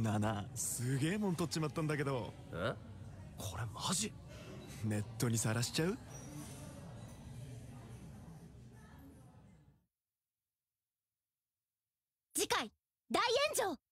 ななすげえもん取っちまったんだけどえこれマジネットにさらしちゃう次回大炎上